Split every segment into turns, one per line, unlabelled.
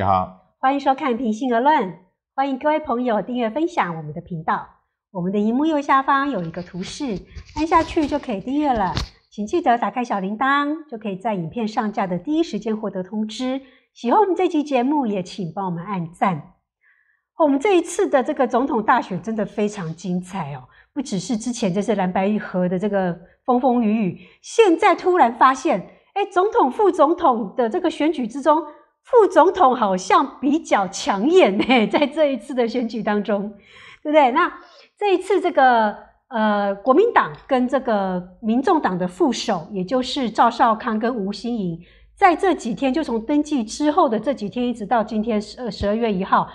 你好，
欢迎收看《平心而论》，欢迎各位朋友订阅分享我们的频道。我们的荧幕右下方有一个图示，按下去就可以订阅了。请记得打开小铃铛，就可以在影片上架的第一时间获得通知。喜欢我们这期节目，也请帮我们按赞。我们这一次的这个总统大选真的非常精彩哦，不只是之前这是蓝白玉河的这个风风雨雨，现在突然发现，哎，总统副总统的这个选举之中。副总统好像比较抢眼呢，在这一次的选举当中，对不对？那这一次这个呃国民党跟这个民众党的副手，也就是赵少康跟吴新颖，在这几天就从登记之后的这几天，一直到今天十二十二月一号，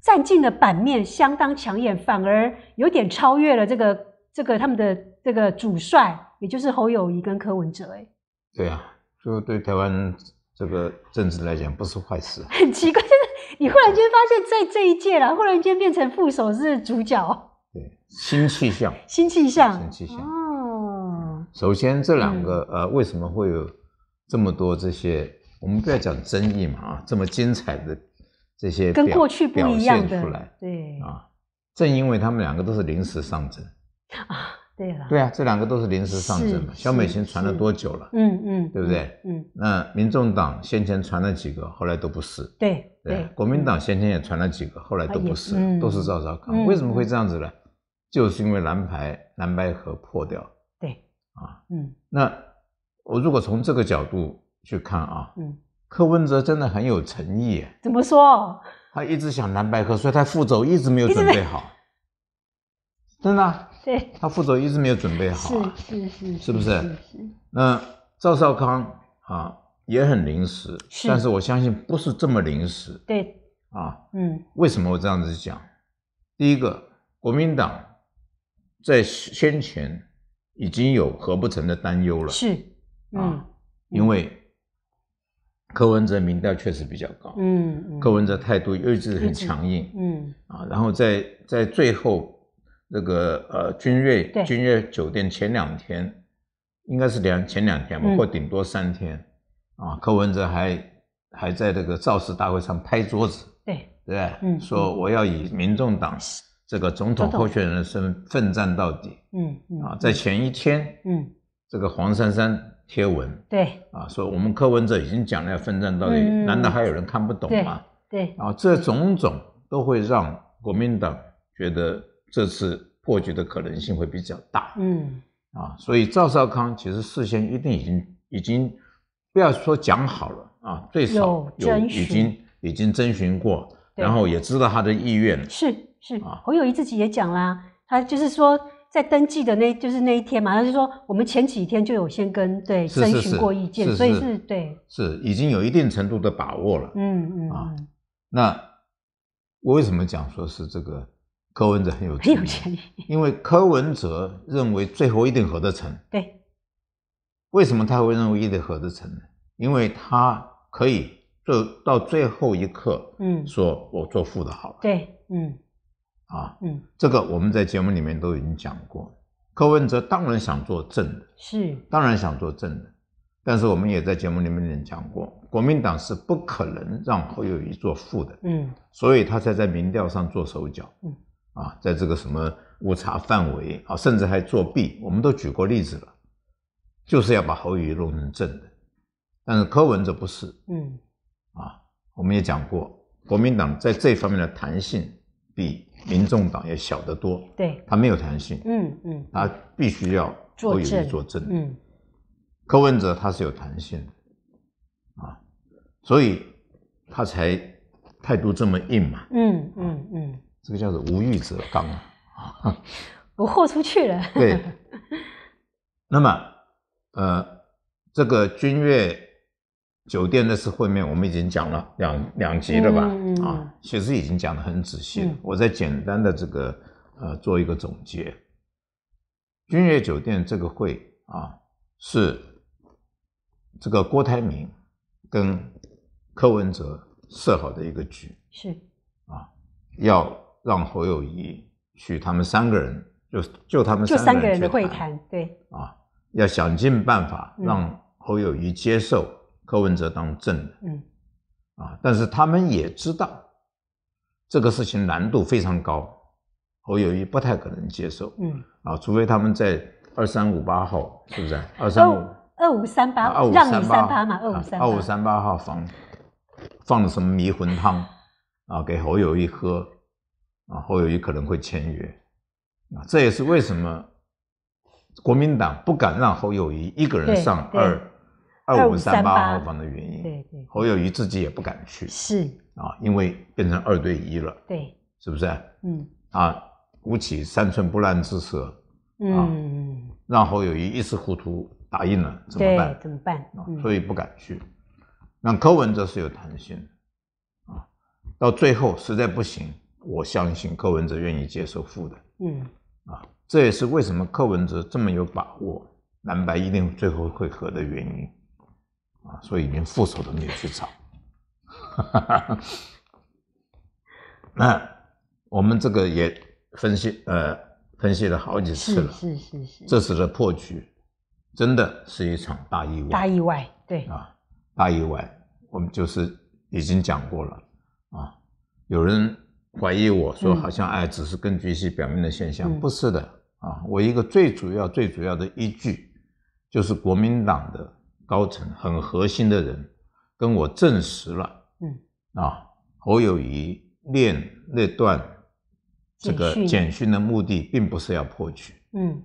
占尽了版面，相当抢眼，反而有点超越了这个这个他们的这个主帅，也就是侯友谊跟柯文哲。哎，
对啊，就对台湾。这个政治来讲不是坏事，
很奇怪，就是你忽然间发现在这一届了，忽然间变成副手是主角，
对，新气象，
新气象，新气象哦。
首先这两个呃，为什么会有这么多这些？我们不要讲争议嘛啊，这么精彩的这些跟过去不一样的，对啊，正因为他们两个都是临时上阵啊。对啊，这两个都是临时上阵嘛。小美琴传了多久了？嗯嗯，对不对？嗯，那民众党先前传了几个，后来都不是。
对对，国民党
先前也传了几个，后来都不是，都是赵少康。为什么会这样子呢？就是因为蓝牌蓝白河破掉。
对啊，
嗯。
那我如果从这个角度去看啊，嗯，柯文哲真的很有诚意。怎么说？他一直想蓝白河，所以他副手一直没有准备好，真的。他副手一直没有准备好，
是是是，
是不是？是是。那赵少康啊，也很临时，但是我相信不是这么临时。对。啊，嗯。为什么我这样子讲？第一个，国民党在先前已经有合不成的担忧了。是。啊，因为柯文哲民调确实比较高。
嗯。柯
文哲态度又一直很强硬。
嗯。啊，然
后在在最后。这个呃，君瑞君悦酒店前两天，应该是两前两天吧，或顶多三天啊。柯文哲还还在这个造势大会上拍桌子，对对嗯，说我要以民众党 这个总统候选人身奋战到底。
嗯嗯。啊，在
前一天，嗯，这个黄珊珊贴文，对啊，说我们柯文哲已经讲了要奋战到底，难道还有人看不懂吗？对啊，这种种都会让国民党觉得。这次破局的可能性会比较大，嗯，啊，所以赵少康其实事先一定已经已经不要说讲好了啊，最少有已经已经征询过，然后也知道他的意愿，
是是啊，侯友谊自己也讲啦，他就是说在登记的那就是那一天嘛，他就说我们前几天就有先跟对征询过意见，所以是对
是已经有一定程度的把握了，
嗯嗯啊，
那我为什么讲说是这个？柯文哲很有很有潜力，因为柯文哲认为最后一定合得成。对，为什么他会认为一定合得成呢？因为他可以做到最后一刻，嗯，说我做负的好了。
对，嗯，啊，嗯，
这个我们在节目里面都已经讲过柯文哲当然想做正的，是，当然想做正的，但是我们也在节目里面讲过，国民党是不可能让侯友谊做负的，嗯，所以他才在民调上做手脚，
嗯。啊，
在这个什么误差范围啊，甚至还作弊，我们都举过例子了，就是要把侯宇弄成正的。但是柯文哲不是，
嗯，啊，
我们也讲过，国民党在这方面的弹性比民众党要小得多，对，他没有弹性，嗯嗯，他必须要作证作证，嗯，柯文哲他是有弹性的，啊，所以他才态度这么硬嘛，
嗯嗯嗯。
这个叫做无欲则刚啊！
我豁出去了。对。
那么，呃，这个君悦酒店那次会面，我们已经讲了两两集了吧？啊，其实已经讲的很仔细了。我再简单的这个呃做一个总结。君悦酒店这个会啊，是这个郭台铭跟柯文哲设好的一个局。
是。啊，
要。让侯友谊去，他们三个人就就他们就三个人的
会谈对啊，
要想尽办法让侯友谊接受柯文哲当政的，嗯啊，但是他们也知道这个事情难度非常高，侯友谊不太可能接受，嗯啊，除非他们在二三五八号，是不是二三五
二五三八二五三八嘛，二五二五三
八号房放了什么迷魂汤啊，给侯友谊喝。啊，侯友谊可能会签约，啊，这也是为什么国民党不敢让侯友谊一个人上二
二五三八号房的原因。对对，侯
友谊自己也不敢去，是啊，因为变成二对一了。对，是不是？嗯啊，吴起三寸不烂之舌，
嗯，
让侯友谊一时糊涂答应了，怎么办？
怎么办？
所以
不敢去。那柯文哲是有弹性，的，啊，到最后实在不行。我相信柯文哲愿意接受负的，
嗯，啊，
这也是为什么柯文哲这么有把握蓝白一定最后会合的原因，啊，所以连复仇都没有去找。那我们这个也分析，呃，分析了好几次了，是是是，这次的破局真的是一场大意外，大
意外，对啊，
大意外，我们就是已经讲过了啊，有人。怀疑我说好像哎，只是根据一些表面的现象，不是的啊！我一个最主要、最主要的依据，就是国民党的高层很核心的人跟我证实了，嗯啊，侯友谊练那段这个简讯的目的，并不是要破局，
嗯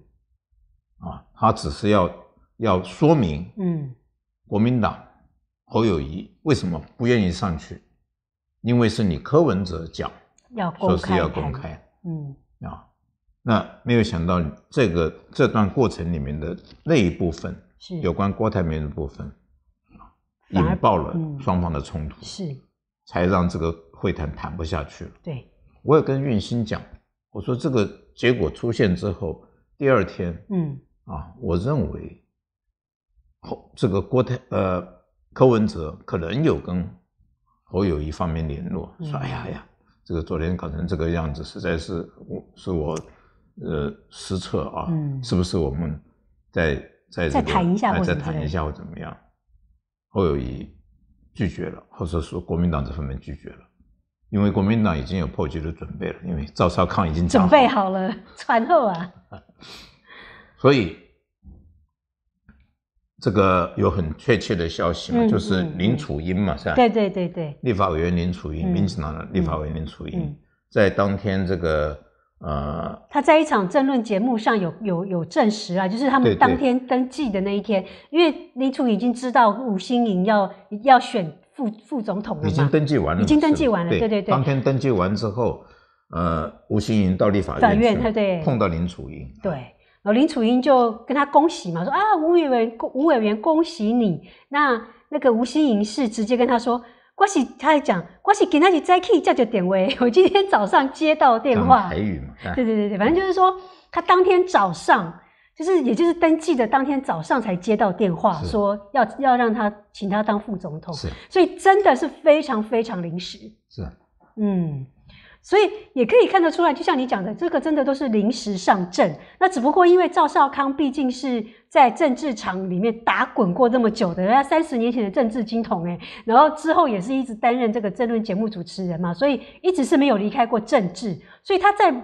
啊，
他只是要要说明，嗯，国民党侯友谊为什么不愿意上去，因为是你柯文哲讲。
说是要公开，嗯
啊，那没有想到这个这段过程里面的那一部分是有关郭台铭的部分，
引爆了
双方的冲突，是才让这个会谈谈不下去了。对，我有跟运心讲，我说这个结果出现之后，第二天，嗯啊，我认为后这个郭台呃柯文哲可能有跟侯友谊方面联络，说哎呀哎呀。这个昨天搞成这个样子，实在是我是我呃失策啊，是不是我们再再、这个再谈一下，或再谈一下，或怎么样？友谊拒绝了，或者说国民党这方面拒绝了，因为国民党已经有破局的准备了，因为赵少康已经准
备好了，传后啊，
所以。这个有很确切的消息嘛？就是林楚英嘛，是吧？对
对对对，
立法委员林楚英，民进党立法委员林楚英，在当天这个呃，
他在一场政论节目上有有有证实啊，就是他们当天登记的那一天，因为林楚英已经知道吴新颖要要选副副总统了已经登
记完了，已经登记完了，对对对，当天登记完之后，呃，吴新颖到立法院对，碰到林楚英，
对。林楚英就跟他恭喜嘛，说啊吴委员，吴委员恭喜你。那那个吴新盈是直接跟他说，恭喜，他还讲，恭喜给那句再 key 叫就典位，我今天早上接到电话。台语嘛。对对对对，反正就是说，他当天早上，就是也就是登记的当天早上才接到电话，说要要让他请他当副总统，所以真的是非常非常临时。是，嗯。所以也可以看得出来，就像你讲的，这个真的都是临时上阵。那只不过因为赵少康毕竟是在政治场里面打滚过这么久的，人家三十年前的政治金童哎，然后之后也是一直担任这个政论节目主持人嘛，所以一直是没有离开过政治。所以他在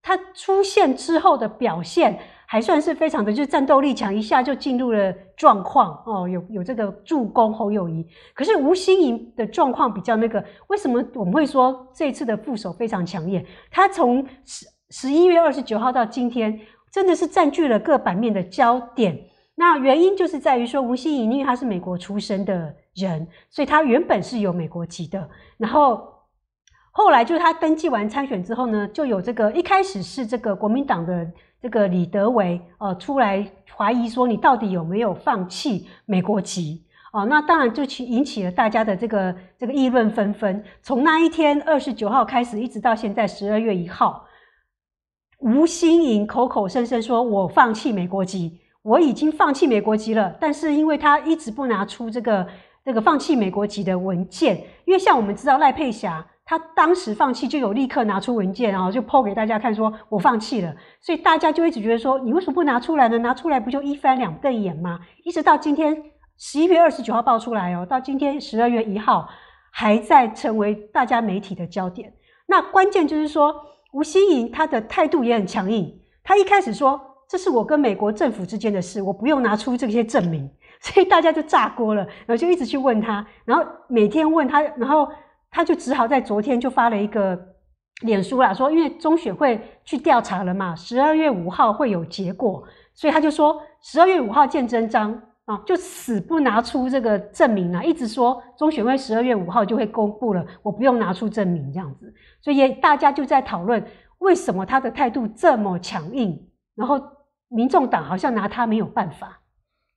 他出现之后的表现。还算是非常的，就是战斗力强，一下就进入了状况哦。有有这个助攻侯友谊，可是吴欣盈的状况比较那个。为什么我们会说这一次的副手非常抢眼？他从十十一月二十九号到今天，真的是占据了各版面的焦点。那原因就是在于说，吴欣盈因为他是美国出生的人，所以他原本是有美国籍的。然后后来就是他登记完参选之后呢，就有这个一开始是这个国民党的。这个李德伟哦，出来怀疑说你到底有没有放弃美国籍哦？那当然就起引起了大家的这个这个议论纷纷。从那一天二十九号开始，一直到现在十二月一号，吴新颖口口声声说我放弃美国籍，我已经放弃美国籍了。但是因为他一直不拿出这个这个放弃美国籍的文件，因为像我们知道赖佩霞。他当时放弃就有立刻拿出文件，然后就抛给大家看，说我放弃了。所以大家就一直觉得说，你为什么不拿出来呢？拿出来不就一翻两瞪眼吗？一直到今天十一月二十九号爆出来哦，到今天十二月一号还在成为大家媒体的焦点。那关键就是说，吴欣盈他的态度也很强硬。他一开始说，这是我跟美国政府之间的事，我不用拿出这些证明。所以大家就炸锅了，然后就一直去问他，然后每天问他，然后。他就只好在昨天就发了一个脸书啦，说因为中选会去调查了嘛，十二月五号会有结果，所以他就说十二月五号见真章啊，就死不拿出这个证明啊，一直说中选会十二月五号就会公布了，我不用拿出证明这样子，所以也大家就在讨论为什么他的态度这么强硬，然后民众党好像拿他没有办法。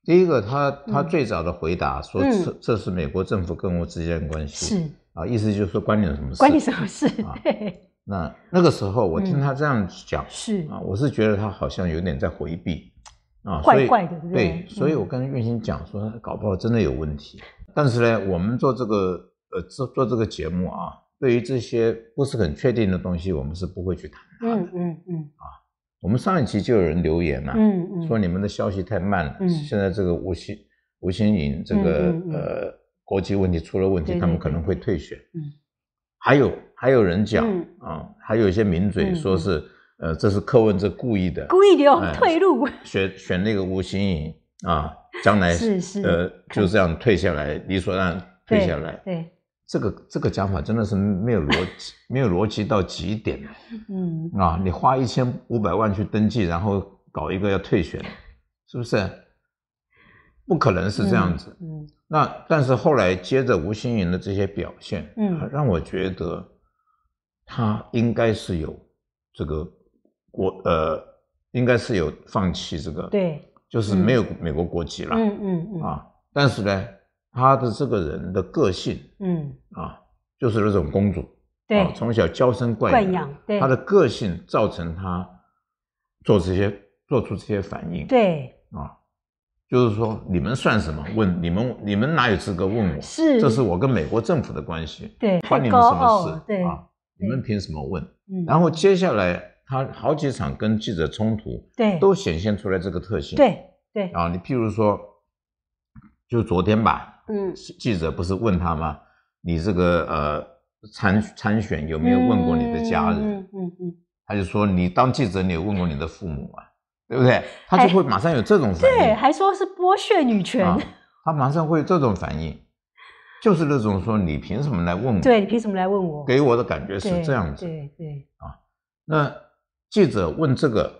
第一个，他他最早的回答说，这这是美国政府跟我之间的关系是。啊，意思就是说关你什么事？关
你什么事？
那那个时候我听他这样讲，是啊，我是觉得他好像有点在回避，啊，怪怪的，对对？对，所以我跟运星讲说，搞不好真的有问题。但是呢，我们做这个呃做做这个节目啊，对于这些不是很确定的东西，我们是不会去谈
的。嗯嗯嗯。啊，
我们上一期就有人留言嗯嗯，说你们的消息太慢了。嗯，现在这个吴昕吴昕颖这个呃。国际问题出了问题，他们可能会退选。嗯，还有还有人讲啊，还有一些名嘴说是，呃，这是柯文哲故意的，故意留退路，选选那个吴欣颖啊，将来是是呃，就这样退下来，理所当然退下来，对，这个这个讲法真的是没有逻辑，没有逻辑到极点
嗯，啊，
你花一千五百万去登记，然后搞一个要退选，是不是？不可能是这样子。嗯，那但是后来接着吴心云的这些表现，嗯，让我觉得，他应该是有这个国呃，应该是有放弃这个对，就是没有美国国籍了。嗯
嗯嗯啊，
但是呢，他的这个人的个性，
嗯啊，
就是那种公主，对，从小娇生惯养，他的个性造成他做这些做出这些反应，对啊。就是说，你们算什么？问你们，你们哪有资格问我？是，这是我跟美国政府的关系。对，关你们什么事？对啊，你们凭什么问？然后接下来他好几场跟记者冲突，对，都显现出来这个特性。对对啊，你譬如说，就昨天吧，嗯，记者不是问他吗？你这个呃参参选有没有问过你的家人？嗯嗯，他就说你当记者，你有问过你的父母啊？对不对？他就会马上有这种反应，
对，还说是剥削
女权，他马上会有这种反应，就是那种说你凭什么来问？我？对
你凭什么来问我？
给我的感觉是这样子，
对对啊，
那记者问这个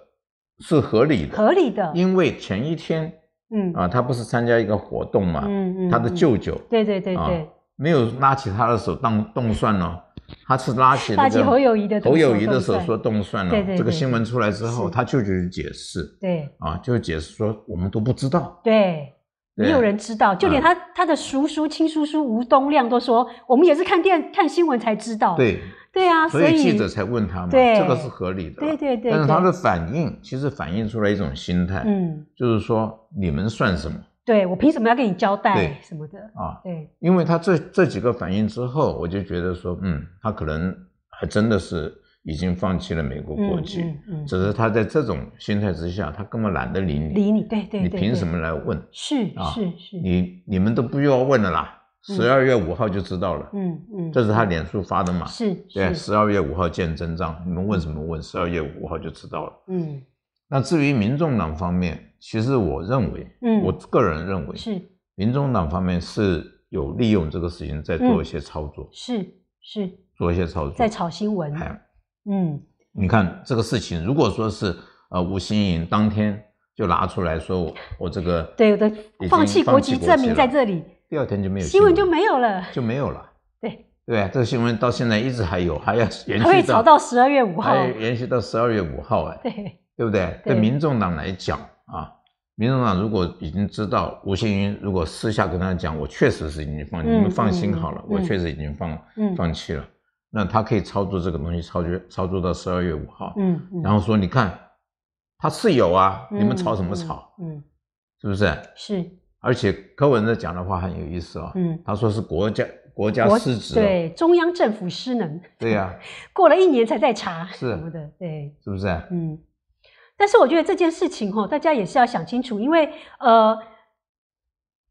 是合理的，合理的，因为前一天，嗯啊，他不是参加一个活动嘛，嗯嗯，他的舅舅，
对对对对，
没有拉起他的手当动算哦。他是拉起那个侯友谊的侯友谊的手说动算了。对对，这个新闻出来之后，他舅舅解释。对。啊，就解释说我们都不知道。对，没有人知道，就连他
他的叔叔亲叔叔吴东亮都说，我们也是看电看新闻才知道。对对啊，所以记者
才问他嘛，这个是合理的。对
对对。但是他
的反应其实反映出来一种心态，嗯，就是说你们算什么。
对我凭什么要跟你交代什么的啊？对，
因为他这这几个反应之后，我就觉得说，嗯，他可能还真的是已经放弃了美国国籍，嗯只是他在这种心态之下，他根本懒得理你。理
你，对对，你凭什
么来问？是是是，你你们都不要问了啦，十二月五号就知道了。
嗯嗯，这
是他脸书发的嘛？是，对，十二月五号见真章，你们问什么问？十二月五号就知道了。嗯，那至于民众党方面。其实我认为，嗯，我个人认为是民众党方面是有利用这个事情在做一些操作，是是做一些操作，在
炒新闻，哎，嗯，
你看这个事情，如果说是呃吴新颖当天就拿出来说我这个，
对，我的放弃国籍证明在这里，
第二天就没有新闻就
没有了，就没有了，对
对这个新闻到现在一直还有，还要延可以炒到
十二月五号，还
延续到十二月五号，哎，对对不对？对民众党来讲。啊，民主党如果已经知道吴兴云，如果私下跟他讲，我确实是已经放，你们放心好了，我确实已经放放弃了。那他可以操作这个东西，操作操作到十二月五号。嗯，然后说你看，他是有啊，你们吵什么吵，嗯，是不是？是。而且柯文哲讲的话很有意思哦。嗯，他说是国家国家失职，对
中央政府失能。对呀。过了一年才在查。是。什么的？对。是不是？嗯。但是我觉得这件事情吼，大家也是要想清楚，因为呃，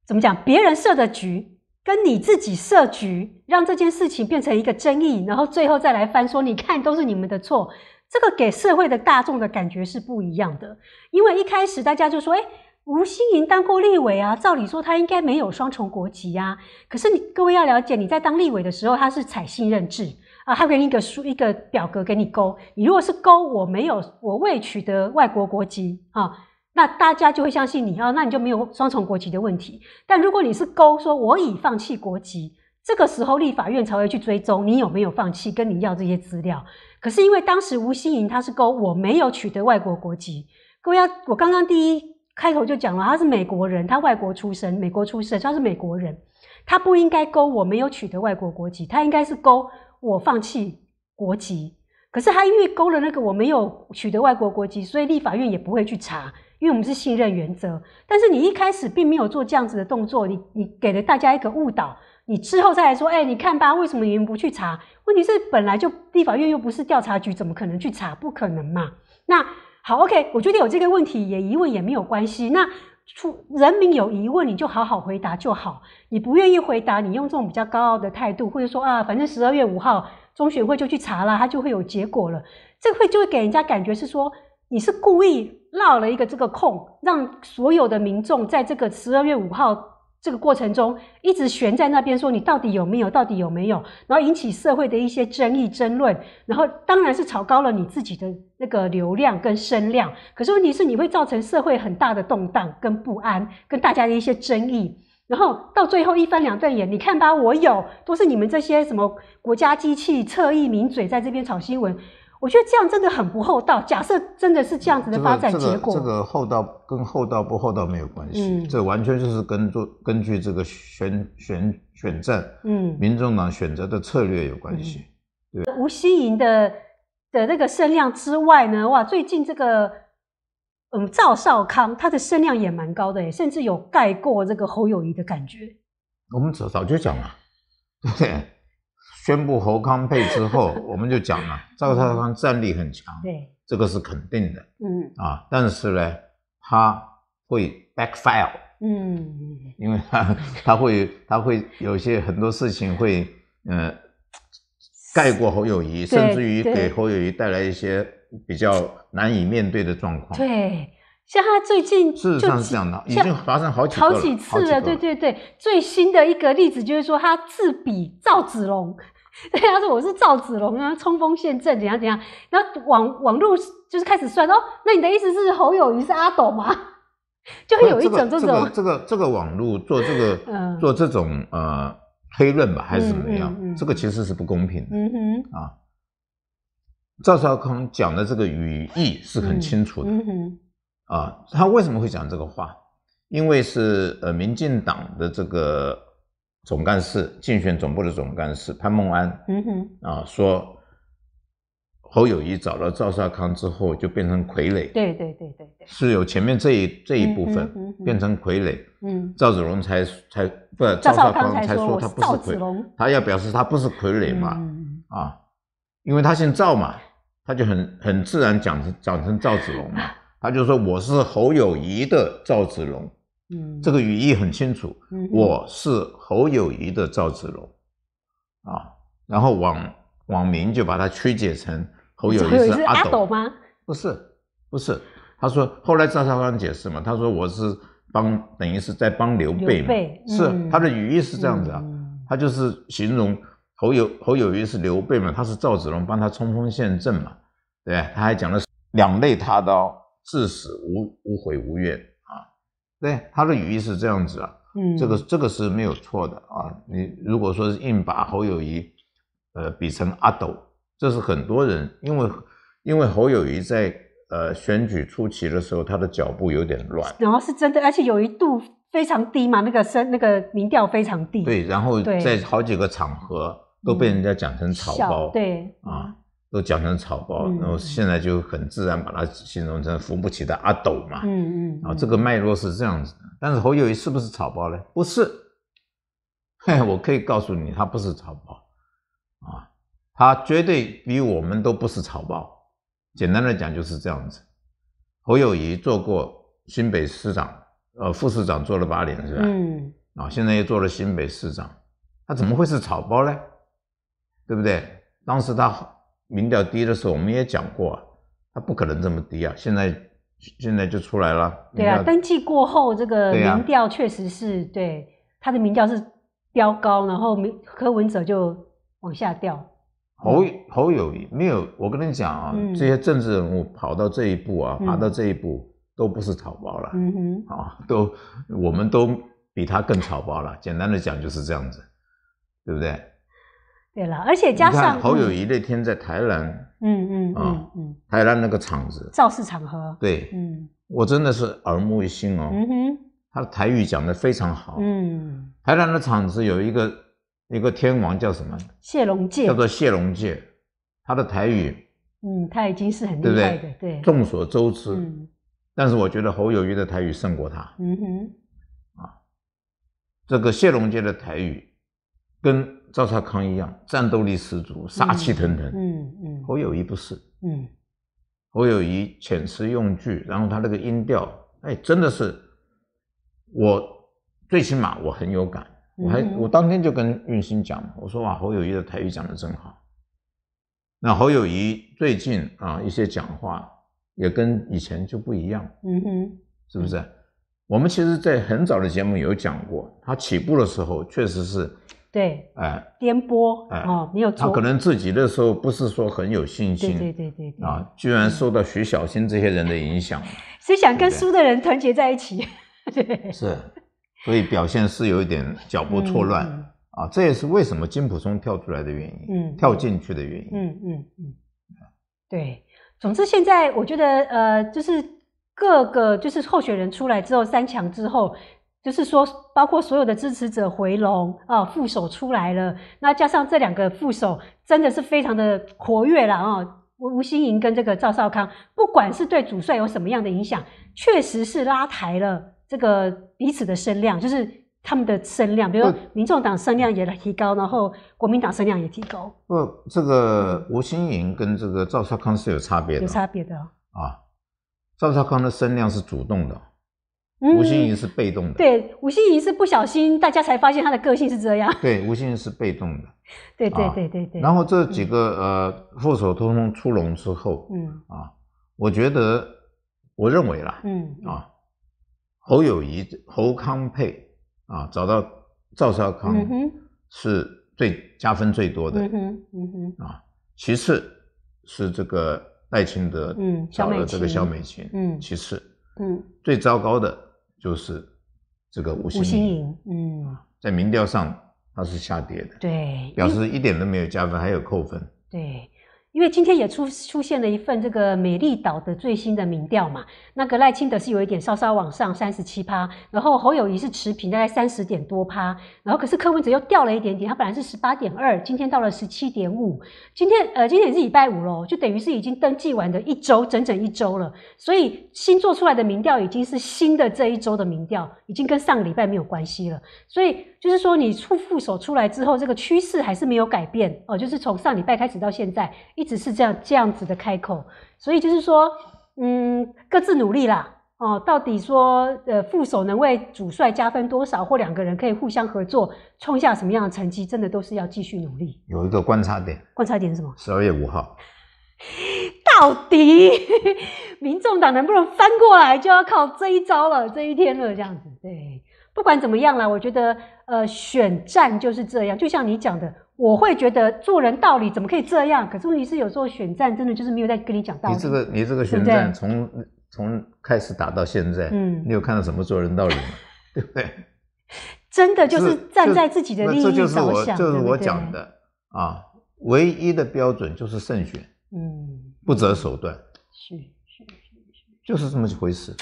怎么讲，别人设的局，跟你自己设局，让这件事情变成一个争议，然后最后再来翻说，你看都是你们的错，这个给社会的大众的感觉是不一样的。因为一开始大家就说，哎，吴欣盈当过立委啊，照理说他应该没有双重国籍呀。可是你各位要了解，你在当立委的时候，他是采信任制。啊，他给你一个书，一个表格给你勾。你如果是勾，我没有，我未取得外国国籍啊，那大家就会相信你啊，那你就没有双重国籍的问题。但如果你是勾，说我已放弃国籍，这个时候立法院才会去追踪你有没有放弃，跟你要这些资料。可是因为当时吴欣颖他是勾，我没有取得外国国籍。各位要，我刚刚第一开头就讲了，他是美国人，他外国出生，美国出生，他是美国人，他不应该勾我没有取得外国国籍，他应该是勾。我放弃国籍，可是他因为勾了那个我没有取得外国国籍，所以立法院也不会去查，因为我们是信任原则。但是你一开始并没有做这样子的动作，你你给了大家一个误导，你之后再来说，哎，你看吧，为什么你们不去查？问题是本来就立法院又不是调查局，怎么可能去查？不可能嘛？那好，OK，我觉得有这个问题也疑问也没有关系。那。出人民有疑问，你就好好回答就好。你不愿意回答，你用这种比较高傲的态度，或者说啊，反正十二月五号中选会就去查了，它就会有结果了。这个会就会给人家感觉是说，你是故意落了一个这个空，让所有的民众在这个十二月五号。这个过程中一直悬在那边，说你到底有没有，到底有没有，然后引起社会的一些争议、争论，然后当然是炒高了你自己的那个流量跟声量。可是问题是，你会造成社会很大的动荡跟不安，跟大家的一些争议。然后到最后一翻两瞪眼，你看吧，我有，都是你们这些什么国家机器、侧翼名嘴，在这边炒新闻。我觉得这样真的很不厚道。假设真的是这样子的发展结果，这
个厚道跟厚道不厚道没有关系，这完全就是跟做根据这个选选选战，嗯，民众党选择的策略有关系。对
吴锡盈的的那个声量之外呢，哇，最近这个嗯赵少康他的声量也蛮高的哎，甚至有盖过这个侯友谊的感觉。
我们早早就讲了，对不对？宣布侯康配之后，我们就讲了赵少康战力很强，对，这个是肯定的，嗯啊，但是呢，他会 backfire，
嗯，
因为他他会他会有些很多事情会呃盖过侯友谊，甚至于给侯友谊带来一些比较难以面对的状况。
对，像他最近，事实上是这
样的，已经发生好几好几次了，对对
对，最新的一个例子就是说他自比赵子龙。对，他说我是赵子龙啊，冲锋陷阵，怎样怎样，然后网网络就是开始算哦，那你的意思是侯友谊是阿斗吗？就有一种这种
这个这个网络做这个 做这种呃推论吧，还是怎么样？这个其实是不公平的啊。赵少康讲的这个语义是很清楚的啊，他为什么会讲这个话？因为是呃民进党的这个。总干事竞选总部的总干事潘孟安，嗯哼，啊说侯友谊找了赵少康之后就变成傀儡，对对对对对，是有前面这一这一部分变成傀儡，嗯，赵子龙才才不赵少康才说他不是傀儡，他要表示他不是傀儡嘛，啊，因为他姓赵嘛，他就很很自然讲成讲成赵子龙嘛，他就说我是侯友谊的赵子龙。嗯，这个语义很清楚。我是侯友谊的赵子龙，啊，然后网网民就把他曲解成侯友谊是阿斗吗？不是，不是。他说后来赵昭光解释嘛，他说我是帮，等于是在帮刘备嘛。是他的语义是这样子啊，他就是形容侯友侯友谊是刘备嘛，他是赵子龙帮他冲锋陷阵嘛。对，他还讲了两肋插刀，至死无无悔无怨。对，他的语义是这样子啊，嗯，这个这个是没有错的啊。你如果说是硬把侯友谊，呃，比成阿斗，这是很多人因为因为侯友谊在呃选举初期的时候，他的脚步有点乱，
然后是真的，而且有一度非常低嘛，那个声那个民调非常低，对，
然后在好几个场合都被人家讲成草包，
对啊。
都讲成草包，然后现在就很自然把它形容成扶不起的阿斗嘛。
嗯嗯。啊，
这个脉络是这样子的。但是侯友谊是不是草包呢？不是，嘿，我可以告诉你，他不是草包啊，他绝对比我们都不是草包。简单的讲就是这样子。侯友谊做过新北市长，呃，副市长做了八年是吧？嗯。啊，现在又做了新北市长，他怎么会是草包呢？对不对？当时他。民调低的时候，我们也讲过，啊，他不可能这么低啊！现在现在就出来了。对啊，登
记过后，这个民调确实是对他的民调是飙高，然后柯文哲就往下掉。
侯侯友谊没有，我跟你讲啊，这些政治人物跑到这一步啊，爬到这一步都不是草包了。
嗯哼，啊，
都我们都比他更草包了。简单的讲就是这样子，对不对？
对了，而且加上侯友谊
那天在台南，
嗯嗯啊嗯，
台南那个场子，造
势场合，对，嗯，
我真的是耳目一新哦，嗯哼，他的台语讲的非常好，
嗯，
台南的场子有一个一个天王叫什么？谢龙介，叫做谢龙介，他的台语，
嗯，他已经是很厉害的，对，众
所周知，嗯，但是我觉得侯友谊的台语胜过他，
嗯哼，
啊，这个谢龙介的台语跟。赵少康一样，战斗力十足，杀气腾腾。嗯嗯，侯友谊不是。嗯，侯友谊遣词用句，然后他那个音调，哎，真的是我最起码我很有感。我还我当天就跟运星讲，我说哇，侯友谊的台语讲的真好。那侯友谊最近啊，一些讲话也跟以前就不一样。嗯哼，是不是？我们其实，在很早的节目有讲过，他起步的时候确实是。对，哎，
颠簸哦，没有他可能
自己的时候不是说很有信心，对
对对对啊，
居然受到徐小新这些人的影响，
是想跟输的人团结在一起，是，
所以表现是有一点脚步错乱啊，这也是为什么金普松跳出来的原因，嗯，跳进去的原因，
嗯嗯嗯，对，总之现在我觉得呃，就是各个就是候选人出来之后，三强之后。就是说，包括所有的支持者回笼啊，副手出来了，那加上这两个副手真的是非常的活跃了啊。吴吴欣莹跟这个赵少康，不管是对主帅有什么样的影响，确实是拉抬了这个彼此的声量，就是他们的声量，比如说民众党声量也提高，然后国民党声量也提高。
不，这个吴欣莹跟这个赵少康是有差别的，有差别的啊。赵少康的声量是主动的。
吴心怡是被动的，对，吴心怡是不小心，大家才发现她的个性是这样。
对，吴心怡是被动的，
对对对对
对。然后这几
个呃副手通通出笼之后，嗯啊，我觉得，我认为了，嗯啊，侯友谊、侯康沛，啊找到赵少康是最加分最多的，嗯
哼，嗯哼啊，
其次是这个赖清德嗯找了这个小美琴嗯，其次嗯最糟糕的。就是这个五星兴嗯，在民调上它是下跌的，
对，
表示
一点都没有加分，还有扣分，对。
因为今天也出出现了一份这个美丽岛的最新的民调嘛，那个赖清德是有一点稍稍往上三十七趴，然后侯友谊是持平大概三十点多趴，然后可是柯文哲又掉了一点点，他本来是十八点二，今天到了十七点五。今天呃，今天也是礼拜五喽，就等于是已经登记完的一周整整一周了，所以新做出来的民调已经是新的这一周的民调，已经跟上个礼拜没有关系了。所以就是说你出副手出来之后，这个趋势还是没有改变哦，就是从上礼拜开始到现在一。只是这样这样子的开口，所以就是说，嗯，各自努力啦，哦，到底说，呃，副手能为主帅加分多少，或两个人可以互相合作，创下什么样的成绩，真的都是要继续努力。
有一个观察点，观察点是什么？十二月五号，
到底 民众党能不能翻过来，就要靠这一招了，这一天了，这样子。对，不管怎么样啦，我觉得，呃，选战就是这样，就像你讲的。我会觉得做人道理怎么可以这样？可是问题是有时候选战真的就是没有在跟你讲道理。你这个
你这个选战从从开始打到现在，嗯，你有看到什么做人道理吗？对不对？
真的就是站在自己的利益着想，就是我讲
的啊。唯一的标准就是胜选，嗯，不择手段，
是是
是，就是这么一回事。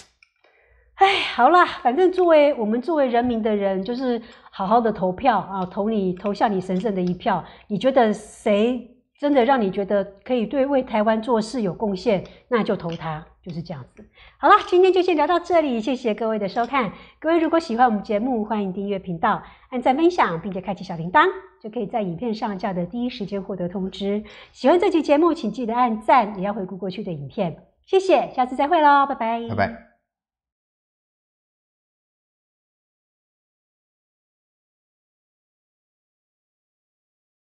哎，好啦，反正作为我们作为人民的人，就是好好的投票啊，投你投下你神圣的一票。你觉得谁真的让你觉得可以对为台湾做事有贡献，那就投他，就是这样子。好啦，今天就先聊到这里，谢谢各位的收看。各位如果喜欢我们节目，欢迎订阅频道、按赞、分享，并且开启小铃铛，就可以在影片上架的第一时间获得通知。喜欢这期节目，请记得按赞。也要回顾过去的影片，谢谢，下次再会喽，拜拜，
拜拜。